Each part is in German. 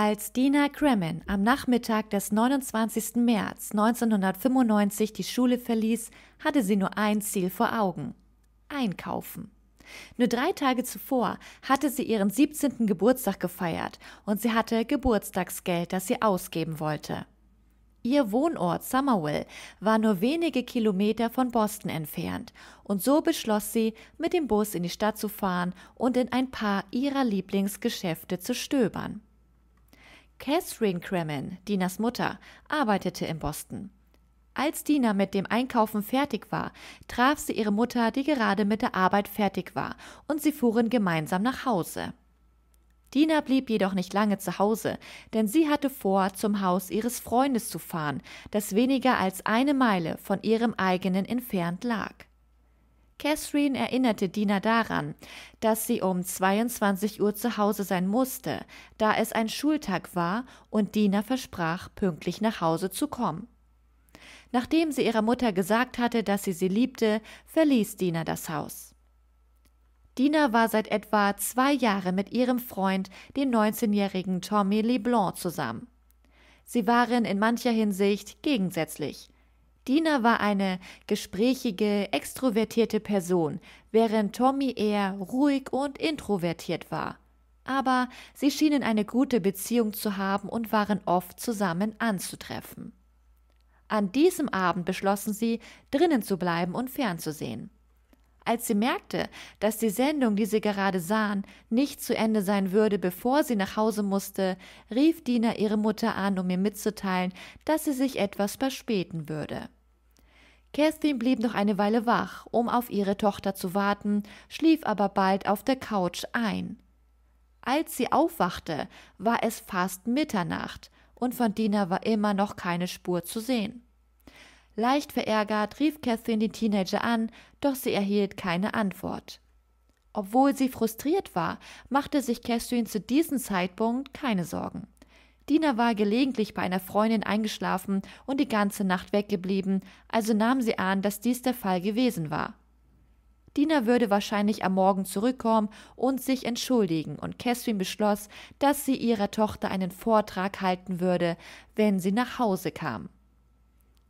Als Dina Kremen am Nachmittag des 29. März 1995 die Schule verließ, hatte sie nur ein Ziel vor Augen. Einkaufen. Nur drei Tage zuvor hatte sie ihren 17. Geburtstag gefeiert und sie hatte Geburtstagsgeld, das sie ausgeben wollte. Ihr Wohnort Summerwell war nur wenige Kilometer von Boston entfernt und so beschloss sie, mit dem Bus in die Stadt zu fahren und in ein paar ihrer Lieblingsgeschäfte zu stöbern. Catherine Crammon, Dinas Mutter, arbeitete in Boston. Als Dina mit dem Einkaufen fertig war, traf sie ihre Mutter, die gerade mit der Arbeit fertig war, und sie fuhren gemeinsam nach Hause. Dina blieb jedoch nicht lange zu Hause, denn sie hatte vor, zum Haus ihres Freundes zu fahren, das weniger als eine Meile von ihrem eigenen entfernt lag. Catherine erinnerte Dina daran, dass sie um 22 Uhr zu Hause sein musste, da es ein Schultag war und Dina versprach, pünktlich nach Hause zu kommen. Nachdem sie ihrer Mutter gesagt hatte, dass sie sie liebte, verließ Dina das Haus. Dina war seit etwa zwei Jahren mit ihrem Freund, dem 19-jährigen Tommy LeBlanc, zusammen. Sie waren in mancher Hinsicht gegensätzlich – Dina war eine gesprächige, extrovertierte Person, während Tommy eher ruhig und introvertiert war. Aber sie schienen eine gute Beziehung zu haben und waren oft zusammen anzutreffen. An diesem Abend beschlossen sie, drinnen zu bleiben und fernzusehen. Als sie merkte, dass die Sendung, die sie gerade sahen, nicht zu Ende sein würde, bevor sie nach Hause musste, rief Dina ihre Mutter an, um ihr mitzuteilen, dass sie sich etwas verspäten würde. Kerstin blieb noch eine Weile wach, um auf ihre Tochter zu warten, schlief aber bald auf der Couch ein. Als sie aufwachte, war es fast Mitternacht und von Dina war immer noch keine Spur zu sehen. Leicht verärgert rief Catherine den Teenager an, doch sie erhielt keine Antwort. Obwohl sie frustriert war, machte sich Catherine zu diesem Zeitpunkt keine Sorgen. Dina war gelegentlich bei einer Freundin eingeschlafen und die ganze Nacht weggeblieben, also nahm sie an, dass dies der Fall gewesen war. Dina würde wahrscheinlich am Morgen zurückkommen und sich entschuldigen, und Catherine beschloss, dass sie ihrer Tochter einen Vortrag halten würde, wenn sie nach Hause kam.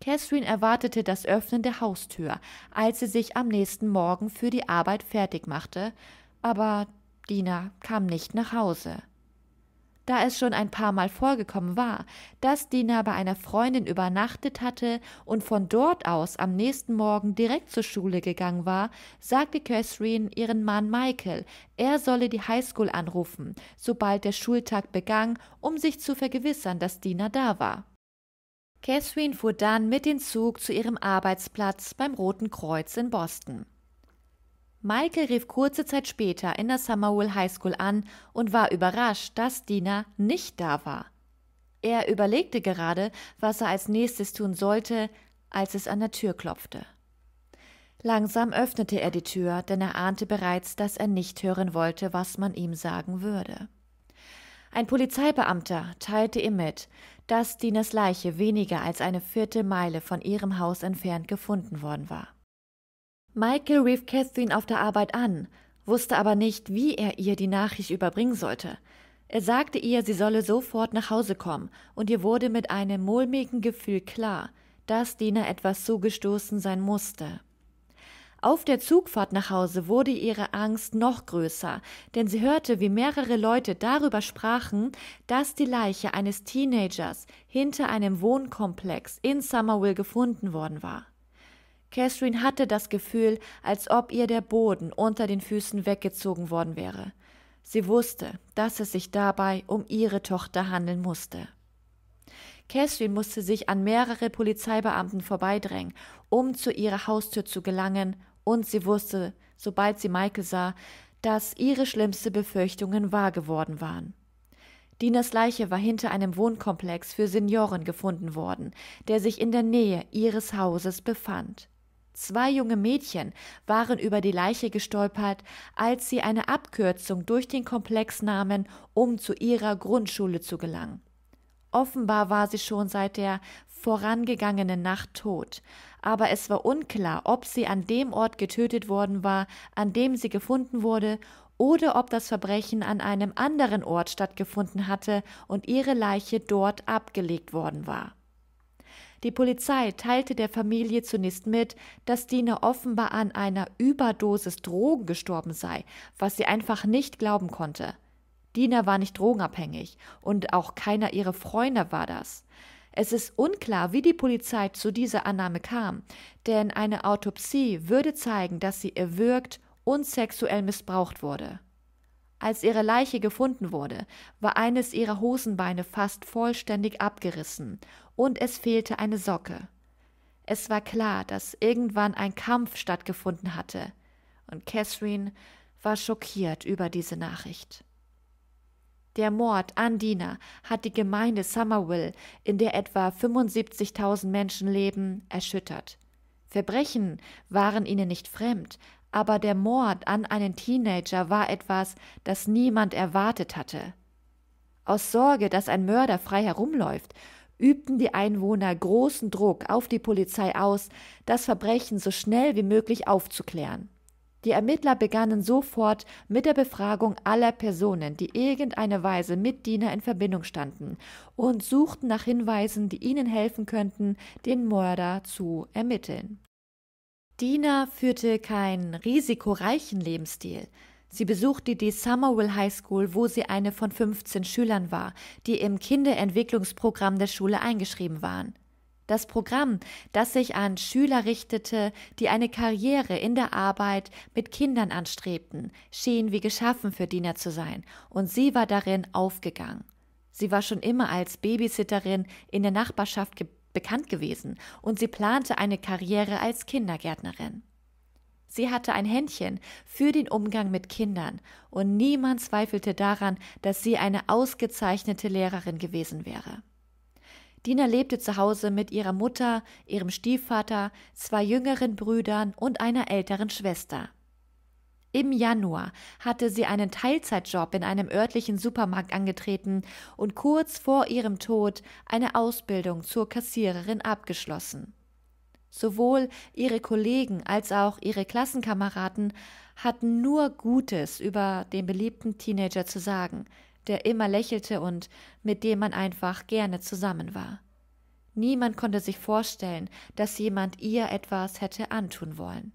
Catherine erwartete das Öffnen der Haustür, als sie sich am nächsten Morgen für die Arbeit fertig machte, aber Dina kam nicht nach Hause da es schon ein paar Mal vorgekommen war, dass Dina bei einer Freundin übernachtet hatte und von dort aus am nächsten Morgen direkt zur Schule gegangen war, sagte Catherine ihren Mann Michael, er solle die Highschool anrufen, sobald der Schultag begann, um sich zu vergewissern, dass Dina da war. Catherine fuhr dann mit dem Zug zu ihrem Arbeitsplatz beim Roten Kreuz in Boston. Michael rief kurze Zeit später in der Summerwell High School an und war überrascht, dass Dina nicht da war. Er überlegte gerade, was er als nächstes tun sollte, als es an der Tür klopfte. Langsam öffnete er die Tür, denn er ahnte bereits, dass er nicht hören wollte, was man ihm sagen würde. Ein Polizeibeamter teilte ihm mit, dass Dinas Leiche weniger als eine Viertelmeile von ihrem Haus entfernt gefunden worden war. Michael rief Catherine auf der Arbeit an, wusste aber nicht, wie er ihr die Nachricht überbringen sollte. Er sagte ihr, sie solle sofort nach Hause kommen, und ihr wurde mit einem mulmigen Gefühl klar, dass Dina etwas zugestoßen sein musste. Auf der Zugfahrt nach Hause wurde ihre Angst noch größer, denn sie hörte, wie mehrere Leute darüber sprachen, dass die Leiche eines Teenagers hinter einem Wohnkomplex in Somerville gefunden worden war. Catherine hatte das Gefühl, als ob ihr der Boden unter den Füßen weggezogen worden wäre. Sie wusste, dass es sich dabei um ihre Tochter handeln musste. Catherine musste sich an mehrere Polizeibeamten vorbeidrängen, um zu ihrer Haustür zu gelangen, und sie wusste, sobald sie Michael sah, dass ihre schlimmsten Befürchtungen wahr geworden waren. Dinas Leiche war hinter einem Wohnkomplex für Senioren gefunden worden, der sich in der Nähe ihres Hauses befand. Zwei junge Mädchen waren über die Leiche gestolpert, als sie eine Abkürzung durch den Komplex nahmen, um zu ihrer Grundschule zu gelangen. Offenbar war sie schon seit der vorangegangenen Nacht tot, aber es war unklar, ob sie an dem Ort getötet worden war, an dem sie gefunden wurde, oder ob das Verbrechen an einem anderen Ort stattgefunden hatte und ihre Leiche dort abgelegt worden war. Die Polizei teilte der Familie zunächst mit, dass Dina offenbar an einer Überdosis Drogen gestorben sei, was sie einfach nicht glauben konnte. Dina war nicht drogenabhängig und auch keiner ihrer Freunde war das. Es ist unklar, wie die Polizei zu dieser Annahme kam, denn eine Autopsie würde zeigen, dass sie erwürgt und sexuell missbraucht wurde. Als ihre Leiche gefunden wurde, war eines ihrer Hosenbeine fast vollständig abgerissen und es fehlte eine Socke. Es war klar, dass irgendwann ein Kampf stattgefunden hatte, und Catherine war schockiert über diese Nachricht. Der Mord an Dina hat die Gemeinde Somerville, in der etwa 75.000 Menschen leben, erschüttert. Verbrechen waren ihnen nicht fremd, aber der Mord an einen Teenager war etwas, das niemand erwartet hatte. Aus Sorge, dass ein Mörder frei herumläuft, übten die Einwohner großen Druck auf die Polizei aus, das Verbrechen so schnell wie möglich aufzuklären. Die Ermittler begannen sofort mit der Befragung aller Personen, die irgendeine Weise mit Diener in Verbindung standen, und suchten nach Hinweisen, die ihnen helfen könnten, den Mörder zu ermitteln. Dina führte keinen risikoreichen Lebensstil. Sie besuchte die Summerville High School, wo sie eine von 15 Schülern war, die im Kinderentwicklungsprogramm der Schule eingeschrieben waren. Das Programm, das sich an Schüler richtete, die eine Karriere in der Arbeit mit Kindern anstrebten, schien wie geschaffen für Dina zu sein, und sie war darin aufgegangen. Sie war schon immer als Babysitterin in der Nachbarschaft gebildet bekannt gewesen und sie plante eine Karriere als Kindergärtnerin. Sie hatte ein Händchen für den Umgang mit Kindern und niemand zweifelte daran, dass sie eine ausgezeichnete Lehrerin gewesen wäre. Dina lebte zu Hause mit ihrer Mutter, ihrem Stiefvater, zwei jüngeren Brüdern und einer älteren Schwester. Im Januar hatte sie einen Teilzeitjob in einem örtlichen Supermarkt angetreten und kurz vor ihrem Tod eine Ausbildung zur Kassiererin abgeschlossen. Sowohl ihre Kollegen als auch ihre Klassenkameraden hatten nur Gutes über den beliebten Teenager zu sagen, der immer lächelte und mit dem man einfach gerne zusammen war. Niemand konnte sich vorstellen, dass jemand ihr etwas hätte antun wollen.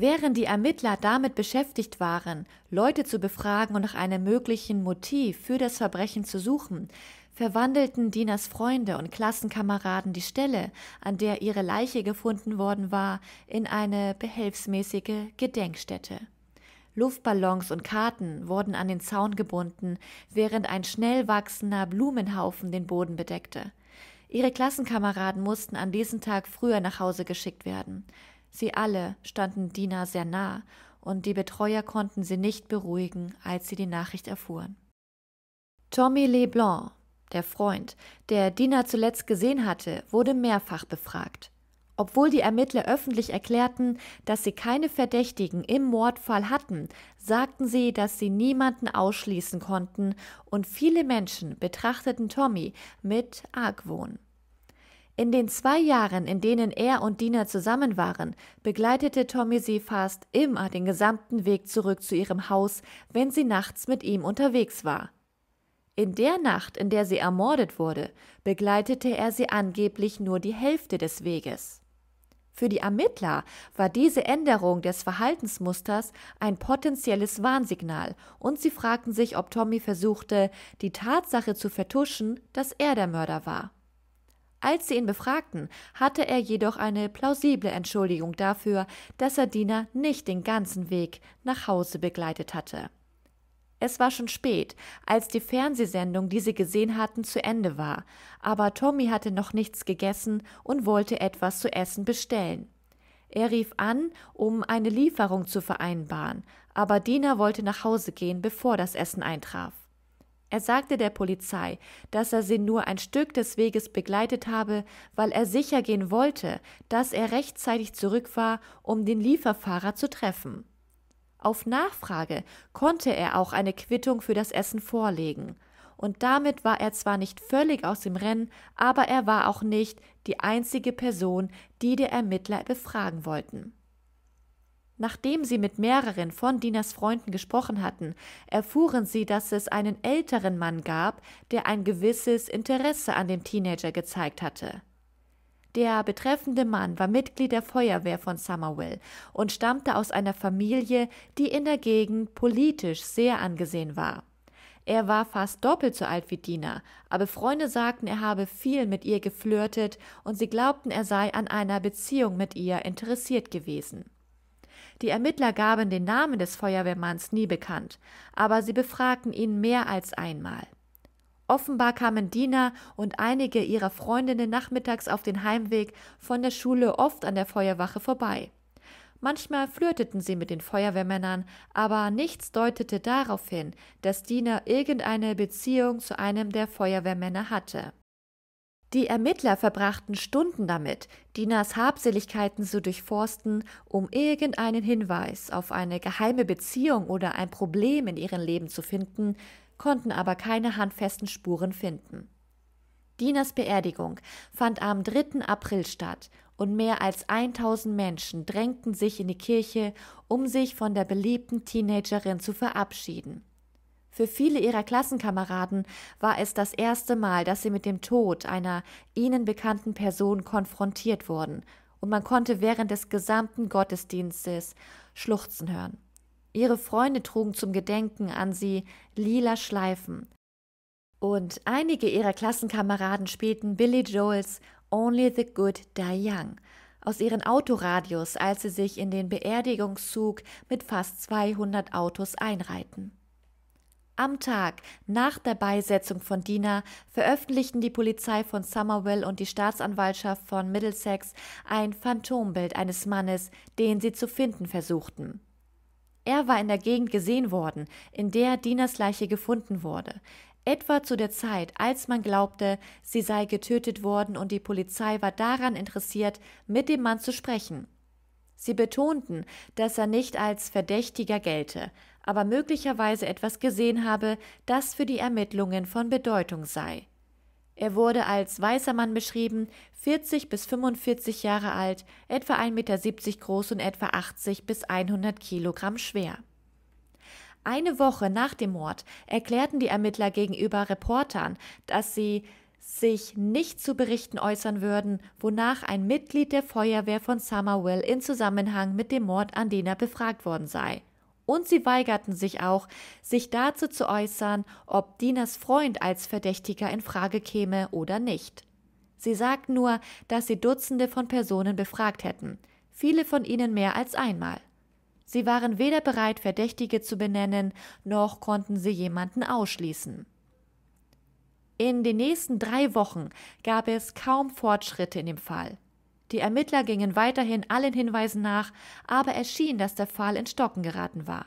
Während die Ermittler damit beschäftigt waren, Leute zu befragen und nach einem möglichen Motiv für das Verbrechen zu suchen, verwandelten Dinas Freunde und Klassenkameraden die Stelle, an der ihre Leiche gefunden worden war, in eine behelfsmäßige Gedenkstätte. Luftballons und Karten wurden an den Zaun gebunden, während ein schnell wachsender Blumenhaufen den Boden bedeckte. Ihre Klassenkameraden mussten an diesem Tag früher nach Hause geschickt werden. Sie alle standen Dina sehr nah, und die Betreuer konnten sie nicht beruhigen, als sie die Nachricht erfuhren. Tommy Leblanc, der Freund, der Dina zuletzt gesehen hatte, wurde mehrfach befragt. Obwohl die Ermittler öffentlich erklärten, dass sie keine Verdächtigen im Mordfall hatten, sagten sie, dass sie niemanden ausschließen konnten, und viele Menschen betrachteten Tommy mit Argwohn. In den zwei Jahren, in denen er und Dina zusammen waren, begleitete Tommy sie fast immer den gesamten Weg zurück zu ihrem Haus, wenn sie nachts mit ihm unterwegs war. In der Nacht, in der sie ermordet wurde, begleitete er sie angeblich nur die Hälfte des Weges. Für die Ermittler war diese Änderung des Verhaltensmusters ein potenzielles Warnsignal, und sie fragten sich, ob Tommy versuchte, die Tatsache zu vertuschen, dass er der Mörder war. Als sie ihn befragten, hatte er jedoch eine plausible Entschuldigung dafür, dass er Dina nicht den ganzen Weg nach Hause begleitet hatte. Es war schon spät, als die Fernsehsendung, die sie gesehen hatten, zu Ende war, aber Tommy hatte noch nichts gegessen und wollte etwas zu essen bestellen. Er rief an, um eine Lieferung zu vereinbaren, aber Dina wollte nach Hause gehen, bevor das Essen eintraf. Er sagte der Polizei, dass er sie nur ein Stück des Weges begleitet habe, weil er sicher gehen wollte, dass er rechtzeitig zurück war, um den Lieferfahrer zu treffen. Auf Nachfrage konnte er auch eine Quittung für das Essen vorlegen. Und damit war er zwar nicht völlig aus dem Rennen, aber er war auch nicht die einzige Person, die die Ermittler befragen wollten. Nachdem sie mit mehreren von Dinas Freunden gesprochen hatten, erfuhren sie, dass es einen älteren Mann gab, der ein gewisses Interesse an dem Teenager gezeigt hatte. Der betreffende Mann war Mitglied der Feuerwehr von Summerwell und stammte aus einer Familie, die in der Gegend politisch sehr angesehen war. Er war fast doppelt so alt wie Dina, aber Freunde sagten, er habe viel mit ihr geflirtet und sie glaubten, er sei an einer Beziehung mit ihr interessiert gewesen. Die Ermittler gaben den Namen des Feuerwehrmanns nie bekannt, aber sie befragten ihn mehr als einmal. Offenbar kamen Dina und einige ihrer Freundinnen nachmittags auf den Heimweg von der Schule oft an der Feuerwache vorbei. Manchmal flirteten sie mit den Feuerwehrmännern, aber nichts deutete darauf hin, dass Dina irgendeine Beziehung zu einem der Feuerwehrmänner hatte. Die Ermittler verbrachten Stunden damit, Dinas Habseligkeiten zu durchforsten, um irgendeinen Hinweis auf eine geheime Beziehung oder ein Problem in ihrem Leben zu finden, konnten aber keine handfesten Spuren finden. Dinas Beerdigung fand am 3. April statt und mehr als 1000 Menschen drängten sich in die Kirche, um sich von der beliebten Teenagerin zu verabschieden. Für viele ihrer Klassenkameraden war es das erste Mal, dass sie mit dem Tod einer ihnen bekannten Person konfrontiert wurden, und man konnte während des gesamten Gottesdienstes Schluchzen hören. Ihre Freunde trugen zum Gedenken an sie lila Schleifen. Und einige ihrer Klassenkameraden spielten Billy Joels Only the Good Die Young aus ihren Autoradios, als sie sich in den Beerdigungszug mit fast 200 Autos einreihten. Am Tag nach der Beisetzung von Dina veröffentlichten die Polizei von Somerville und die Staatsanwaltschaft von Middlesex ein Phantombild eines Mannes, den sie zu finden versuchten. Er war in der Gegend gesehen worden, in der Dinas Leiche gefunden wurde. Etwa zu der Zeit, als man glaubte, sie sei getötet worden und die Polizei war daran interessiert, mit dem Mann zu sprechen. Sie betonten, dass er nicht als Verdächtiger gelte, aber möglicherweise etwas gesehen habe, das für die Ermittlungen von Bedeutung sei. Er wurde als weißer Mann beschrieben, 40 bis 45 Jahre alt, etwa 1,70 Meter groß und etwa 80 bis 100 Kilogramm schwer. Eine Woche nach dem Mord erklärten die Ermittler gegenüber Reportern, dass sie sich nicht zu Berichten äußern würden, wonach ein Mitglied der Feuerwehr von Summerwell in Zusammenhang mit dem Mord an Dina befragt worden sei und sie weigerten sich auch, sich dazu zu äußern, ob Dinas Freund als Verdächtiger in Frage käme oder nicht. Sie sagten nur, dass sie Dutzende von Personen befragt hätten, viele von ihnen mehr als einmal. Sie waren weder bereit, Verdächtige zu benennen, noch konnten sie jemanden ausschließen. In den nächsten drei Wochen gab es kaum Fortschritte in dem Fall. Die Ermittler gingen weiterhin allen Hinweisen nach, aber es schien, dass der Fall in Stocken geraten war.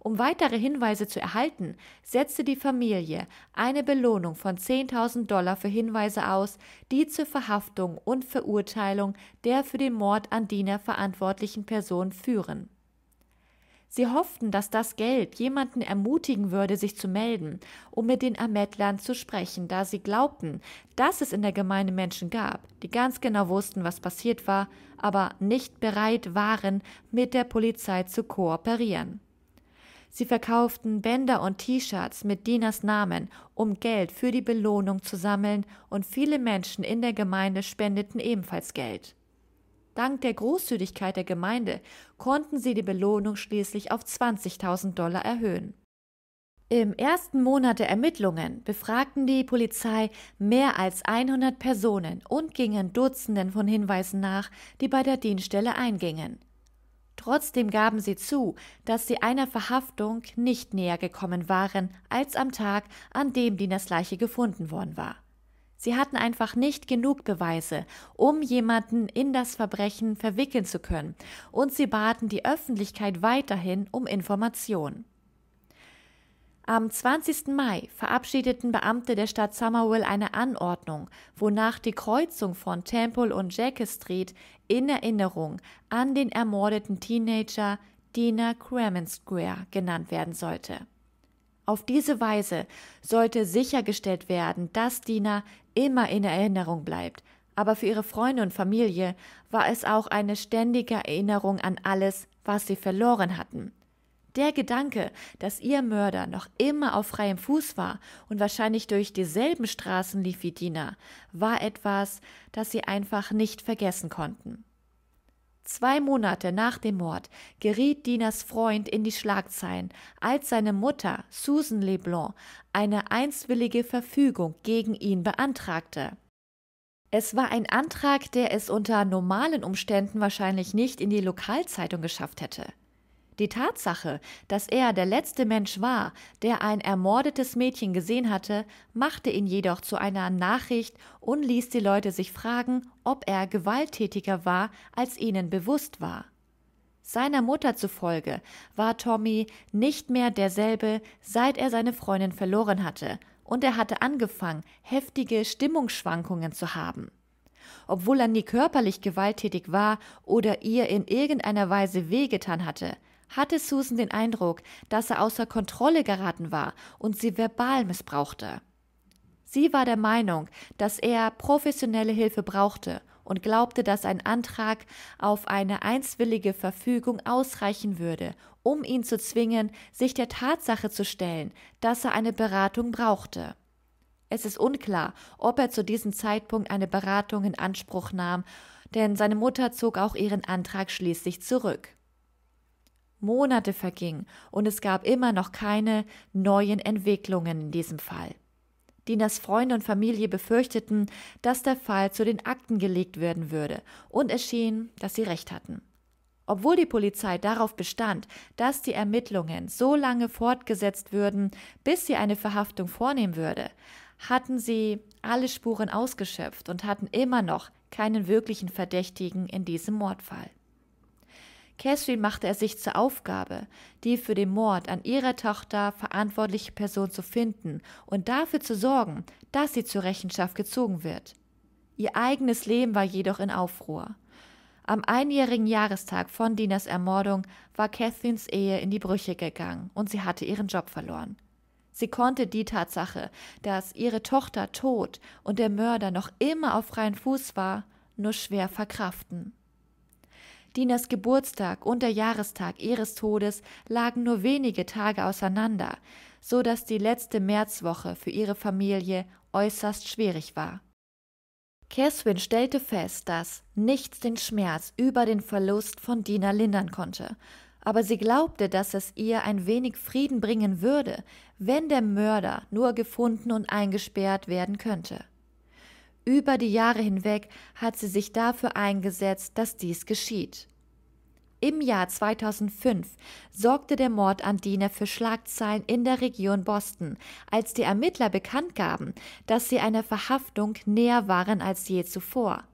Um weitere Hinweise zu erhalten, setzte die Familie eine Belohnung von 10.000 Dollar für Hinweise aus, die zur Verhaftung und Verurteilung der für den Mord an Diener verantwortlichen Person führen. Sie hofften, dass das Geld jemanden ermutigen würde, sich zu melden, um mit den Ermittlern zu sprechen, da sie glaubten, dass es in der Gemeinde Menschen gab, die ganz genau wussten, was passiert war, aber nicht bereit waren, mit der Polizei zu kooperieren. Sie verkauften Bänder und T-Shirts mit Dinas Namen, um Geld für die Belohnung zu sammeln, und viele Menschen in der Gemeinde spendeten ebenfalls Geld. Dank der Großzügigkeit der Gemeinde konnten sie die Belohnung schließlich auf 20.000 Dollar erhöhen. Im ersten Monat der Ermittlungen befragten die Polizei mehr als 100 Personen und gingen Dutzenden von Hinweisen nach, die bei der Dienststelle eingingen. Trotzdem gaben sie zu, dass sie einer Verhaftung nicht näher gekommen waren als am Tag, an dem Dieners Leiche gefunden worden war. Sie hatten einfach nicht genug Beweise, um jemanden in das Verbrechen verwickeln zu können, und sie baten die Öffentlichkeit weiterhin um Informationen. Am 20. Mai verabschiedeten Beamte der Stadt Summerville eine Anordnung, wonach die Kreuzung von Temple und Jackie Street in Erinnerung an den ermordeten Teenager Dina Crammond Square genannt werden sollte. Auf diese Weise sollte sichergestellt werden, dass Dina immer in Erinnerung bleibt. Aber für ihre Freunde und Familie war es auch eine ständige Erinnerung an alles, was sie verloren hatten. Der Gedanke, dass ihr Mörder noch immer auf freiem Fuß war und wahrscheinlich durch dieselben Straßen lief wie Dina, war etwas, das sie einfach nicht vergessen konnten. Zwei Monate nach dem Mord geriet Dinas Freund in die Schlagzeilen, als seine Mutter, Susan Leblanc, eine einstwillige Verfügung gegen ihn beantragte. Es war ein Antrag, der es unter normalen Umständen wahrscheinlich nicht in die Lokalzeitung geschafft hätte. Die Tatsache, dass er der letzte Mensch war, der ein ermordetes Mädchen gesehen hatte, machte ihn jedoch zu einer Nachricht und ließ die Leute sich fragen, ob er gewalttätiger war, als ihnen bewusst war. Seiner Mutter zufolge war Tommy nicht mehr derselbe, seit er seine Freundin verloren hatte, und er hatte angefangen, heftige Stimmungsschwankungen zu haben. Obwohl er nie körperlich gewalttätig war oder ihr in irgendeiner Weise wehgetan hatte, hatte Susan den Eindruck, dass er außer Kontrolle geraten war und sie verbal missbrauchte. Sie war der Meinung, dass er professionelle Hilfe brauchte und glaubte, dass ein Antrag auf eine einswillige Verfügung ausreichen würde, um ihn zu zwingen, sich der Tatsache zu stellen, dass er eine Beratung brauchte. Es ist unklar, ob er zu diesem Zeitpunkt eine Beratung in Anspruch nahm, denn seine Mutter zog auch ihren Antrag schließlich zurück. Monate vergingen und es gab immer noch keine neuen Entwicklungen in diesem Fall. Dinas Freunde und Familie befürchteten, dass der Fall zu den Akten gelegt werden würde und es schien, dass sie recht hatten. Obwohl die Polizei darauf bestand, dass die Ermittlungen so lange fortgesetzt würden, bis sie eine Verhaftung vornehmen würde, hatten sie alle Spuren ausgeschöpft und hatten immer noch keinen wirklichen Verdächtigen in diesem Mordfall. Catherine machte es sich zur Aufgabe, die für den Mord an ihrer Tochter verantwortliche Person zu finden und dafür zu sorgen, dass sie zur Rechenschaft gezogen wird. Ihr eigenes Leben war jedoch in Aufruhr. Am einjährigen Jahrestag von Dinas Ermordung war Catherines Ehe in die Brüche gegangen und sie hatte ihren Job verloren. Sie konnte die Tatsache, dass ihre Tochter tot und der Mörder noch immer auf freiem Fuß war, nur schwer verkraften. Dinas Geburtstag und der Jahrestag ihres Todes lagen nur wenige Tage auseinander, so dass die letzte Märzwoche für ihre Familie äußerst schwierig war. Catherine stellte fest, dass nichts den Schmerz über den Verlust von Dina lindern konnte, aber sie glaubte, dass es ihr ein wenig Frieden bringen würde, wenn der Mörder nur gefunden und eingesperrt werden könnte. Über die Jahre hinweg hat sie sich dafür eingesetzt, dass dies geschieht. Im Jahr 2005 sorgte der Mord an Dina für Schlagzeilen in der Region Boston, als die Ermittler bekannt gaben, dass sie einer Verhaftung näher waren als je zuvor.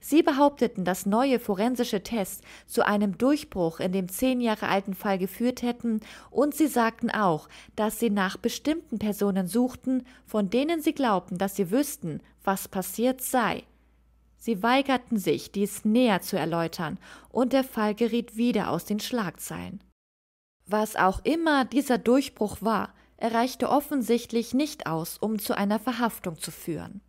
Sie behaupteten, dass neue forensische Tests zu einem Durchbruch in dem zehn Jahre alten Fall geführt hätten und sie sagten auch, dass sie nach bestimmten Personen suchten, von denen sie glaubten, dass sie wüssten, was passiert sei. Sie weigerten sich, dies näher zu erläutern, und der Fall geriet wieder aus den Schlagzeilen. Was auch immer dieser Durchbruch war, erreichte offensichtlich nicht aus, um zu einer Verhaftung zu führen.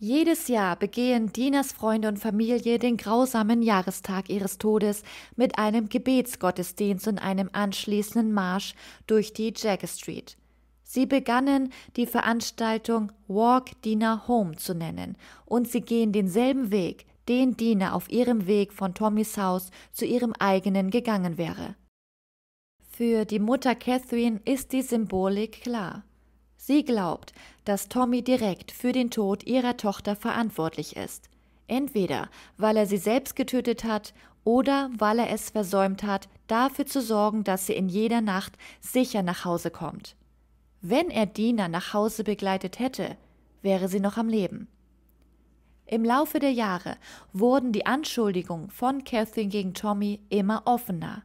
Jedes Jahr begehen Dinas Freunde und Familie den grausamen Jahrestag ihres Todes mit einem Gebetsgottesdienst und einem anschließenden Marsch durch die Jagger Street. Sie begannen, die Veranstaltung Walk Dina Home zu nennen, und sie gehen denselben Weg, den Dina auf ihrem Weg von Tommys Haus zu ihrem eigenen gegangen wäre. Für die Mutter Catherine ist die Symbolik klar. Sie glaubt, dass Tommy direkt für den Tod ihrer Tochter verantwortlich ist. Entweder weil er sie selbst getötet hat oder weil er es versäumt hat, dafür zu sorgen, dass sie in jeder Nacht sicher nach Hause kommt. Wenn er Dina nach Hause begleitet hätte, wäre sie noch am Leben. Im Laufe der Jahre wurden die Anschuldigungen von Catherine gegen Tommy immer offener.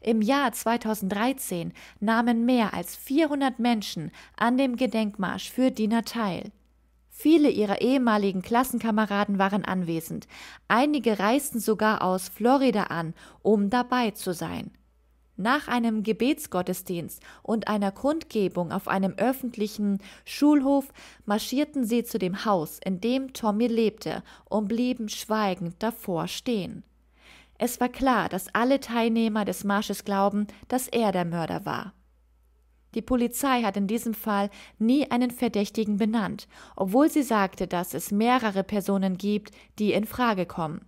Im Jahr 2013 nahmen mehr als 400 Menschen an dem Gedenkmarsch für Dina teil. Viele ihrer ehemaligen Klassenkameraden waren anwesend. Einige reisten sogar aus Florida an, um dabei zu sein. Nach einem Gebetsgottesdienst und einer Kundgebung auf einem öffentlichen Schulhof marschierten sie zu dem Haus, in dem Tommy lebte, und blieben schweigend davor stehen. Es war klar, dass alle Teilnehmer des Marsches glauben, dass er der Mörder war. Die Polizei hat in diesem Fall nie einen Verdächtigen benannt, obwohl sie sagte, dass es mehrere Personen gibt, die in Frage kommen.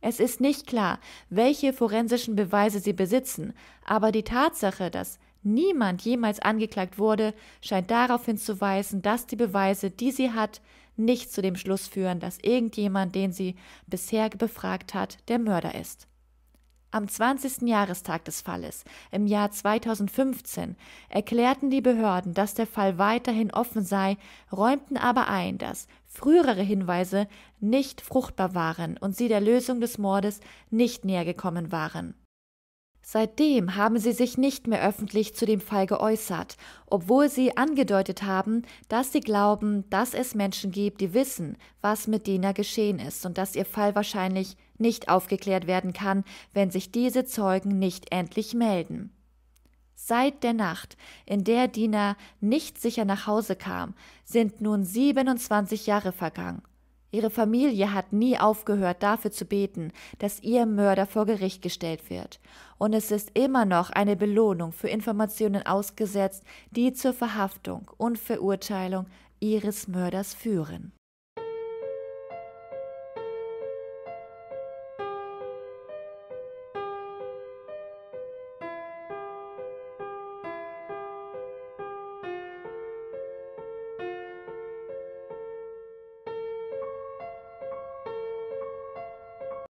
Es ist nicht klar, welche forensischen Beweise sie besitzen, aber die Tatsache, dass niemand jemals angeklagt wurde, scheint darauf hinzuweisen, dass die Beweise, die sie hat, nicht zu dem Schluss führen, dass irgendjemand, den sie bisher befragt hat, der Mörder ist. Am 20. Jahrestag des Falles, im Jahr 2015, erklärten die Behörden, dass der Fall weiterhin offen sei, räumten aber ein, dass frühere Hinweise nicht fruchtbar waren und sie der Lösung des Mordes nicht näher gekommen waren. Seitdem haben sie sich nicht mehr öffentlich zu dem Fall geäußert, obwohl sie angedeutet haben, dass sie glauben, dass es Menschen gibt, die wissen, was mit Dina geschehen ist und dass ihr Fall wahrscheinlich nicht aufgeklärt werden kann, wenn sich diese Zeugen nicht endlich melden. Seit der Nacht, in der Dina nicht sicher nach Hause kam, sind nun 27 Jahre vergangen Ihre Familie hat nie aufgehört dafür zu beten, dass ihr Mörder vor Gericht gestellt wird. Und es ist immer noch eine Belohnung für Informationen ausgesetzt, die zur Verhaftung und Verurteilung ihres Mörders führen.